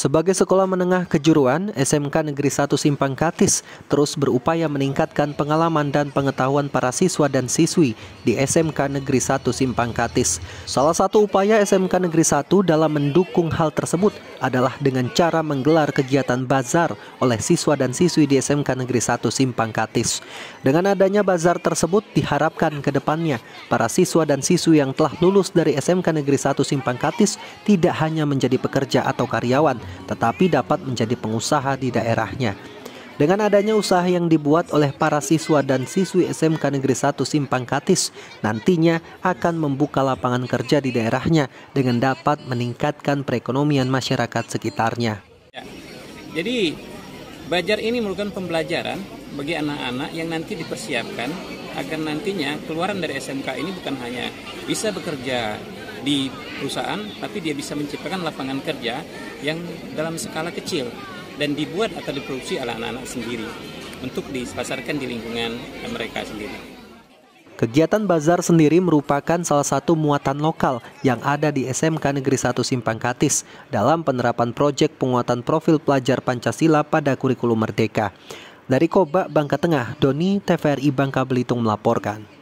Sebagai sekolah menengah kejuruan, SMK Negeri 1 Simpang Katis terus berupaya meningkatkan pengalaman dan pengetahuan para siswa dan siswi di SMK Negeri 1 Simpang Katis. Salah satu upaya SMK Negeri 1 dalam mendukung hal tersebut adalah dengan cara menggelar kegiatan bazar oleh siswa dan siswi di SMK Negeri 1 Simpang Katis. Dengan adanya bazar tersebut diharapkan ke depannya para siswa dan siswi yang telah lulus dari SMK Negeri 1 Simpang Katis tidak hanya menjadi pekerja atau karyawan tetapi dapat menjadi pengusaha di daerahnya. Dengan adanya usaha yang dibuat oleh para siswa dan siswi SMK Negeri 1 Simpang Katis, nantinya akan membuka lapangan kerja di daerahnya dengan dapat meningkatkan perekonomian masyarakat sekitarnya. Ya, jadi, belajar ini merupakan pembelajaran bagi anak-anak yang nanti dipersiapkan agar nantinya keluaran dari SMK ini bukan hanya bisa bekerja di perusahaan, tapi dia bisa menciptakan lapangan kerja yang dalam skala kecil dan dibuat atau diproduksi oleh anak-anak sendiri untuk dipasarkan di lingkungan mereka sendiri. Kegiatan bazar sendiri merupakan salah satu muatan lokal yang ada di SMK Negeri 1 Simpang Katis dalam penerapan proyek penguatan profil pelajar Pancasila pada kurikulum merdeka. Dari Koba, Bangka Tengah, Doni, TVRI Bangka Belitung melaporkan.